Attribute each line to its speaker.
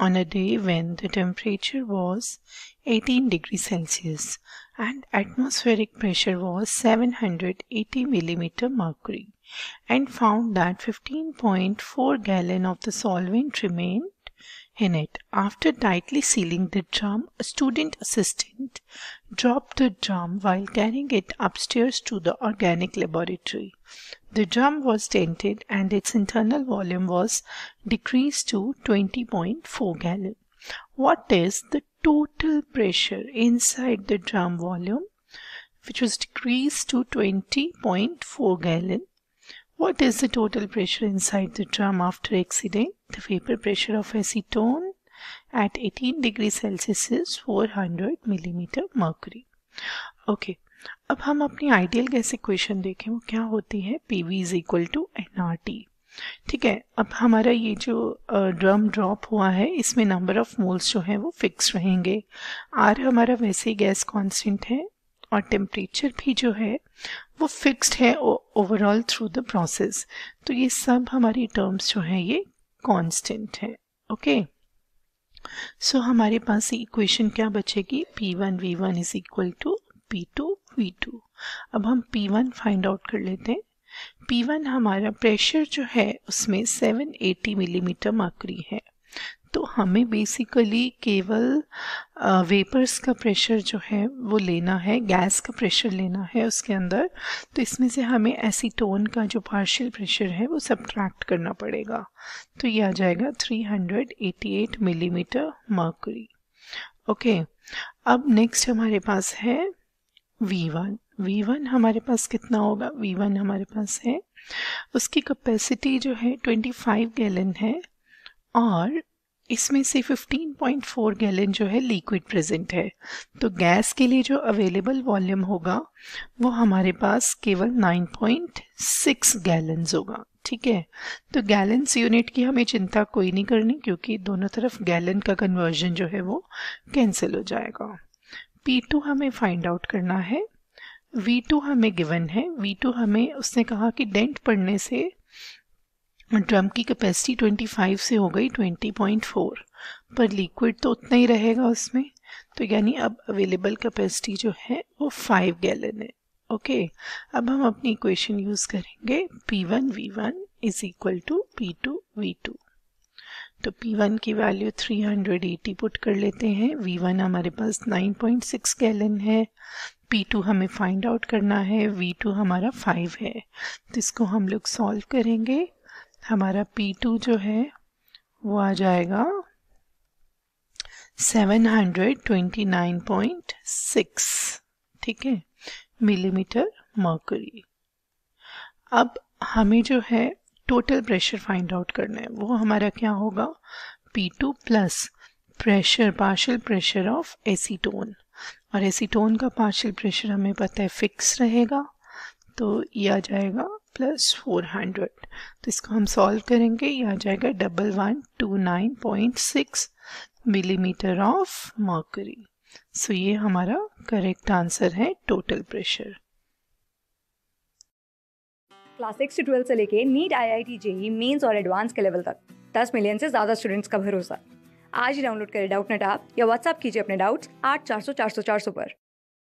Speaker 1: on a day when the temperature was 18 degrees Celsius and atmospheric pressure was 780 millimeter mercury and found that 15.4 gallon of the solvent remained in it. After tightly sealing the drum, a student assistant dropped the drum while carrying it upstairs to the organic laboratory. The drum was dented and its internal volume was decreased to 20.4 gallon. What is the total pressure inside the drum volume which was decreased to 20.4 gallon What is the total pressure inside the drum after exiting? The vapor pressure of acetone at 18 degree Celsius is 400 millimeter mercury. okay. अब हम अपनी ideal gas equation देखें वो क्या होती है P V is equal to n R T ठीक है अब हमारा ये जो ड्रम ड्रॉप हुआ है इसमें नंबर ऑफ मोल्स जो है वो फिक्स रहेंगे आर हमारा वैसे ही गैस कांस्टेंट है और टेम्परेचर भी जो है वो फिक्स्ड है ओवरऑल थ्रू द प्रोसेस तो ये सब हमारी टर्म्स जो है ये कांस्टेंट है ओके सो so, हमारे पास इक्वेशन क्या बचेगी P one V one is equal to P two V two अब हम पी वन फाइंड आउट कर लेते हैं पी वन हमारा प्रेशर जो है उसमें 780 मिलीमीटर mercury है हमें बेसिकली केवल वेपर्स का प्रेशर जो है वो लेना है गैस का प्रेशर लेना है उसके अंदर तो इसमें से हमें एसीटोन का जो पार्शियल प्रेशर है वो सब्ट्रैक्ट करना पड़ेगा तो ये आ जाएगा 388 मिलीमीटर मर्करी ओके अब नेक्स्ट हमारे पास है वी वन वी वन हमारे पास कितना होगा वी वन हमारे पास है उसकी कैपेसिटी जो है 25 गैलन है और इसमें से 15.4 गैलन जो है लिक्विड प्रेजेंट है तो गैस के लिए जो अवेलेबल वॉल्यूम होगा वो हमारे पास केवल 9.6 गैलन्स होगा ठीक है तो गैलेंस यूनिट की हमें चिंता कोई नहीं करनी क्योंकि दोनों तरफ गैलन का कन्वर्जन जो है वो कैंसिल हो जाएगा P2 हमें फाइंड आउट करना है V2 हमें गिवन है V2 हमें उसने कहा कि डेंट पड़ने से ड्रम की कैपेसिटी 25 से हो गई 20.4 पर लिक्विड तो उतना ही रहेगा उसमें तो यानी अब अवेलेबल कैपेसिटी जो है वो 5 गैलन है ओके अब हम अपनी इक्वेशन यूज करेंगे P1 one V one is equal to P two V two तो P1 की वैल्यू 380 पुट कर लेते हैं V1 हमारे पास 9.6 गैलन है P2 हमें फाइंड आउट करना है V2 हमारा 5 है तो इसको हम लोग सॉल्व करेंगे हमारा P2 जो है वो आ जाएगा 729.6 ठीक है मिलीमीटर मर्करी अब हमें जो है टोटल प्रेशर फाइंड आउट करना है वो हमारा क्या होगा P2 plus pressure partial pressure of acetone और एसीटोन का पार्शियल प्रेशर हमें पता है फिक्स रहेगा तो ये आ जाएगा प्लस फोर हंड्रेड तो इसको हम सॉल्व करेंगे ये आ जाएगा double one two nine point six millimetre of mercury so ये हमारा करेक्ट आंसर है टोटल प्रेशर क्लास सिक्स से ट्वेल्थ से लेके NEET I I T JEE mains और एडवांस के लेवल तक दस मिलियन से ज़्यादा स्टूडेंट्स का भरोसा आज ही डाउनलोड करें डाउट नेट आप या व्हाट्सएप कीजिए अपने डाउट्स आठ चार सौ चार सौ चार सौ पर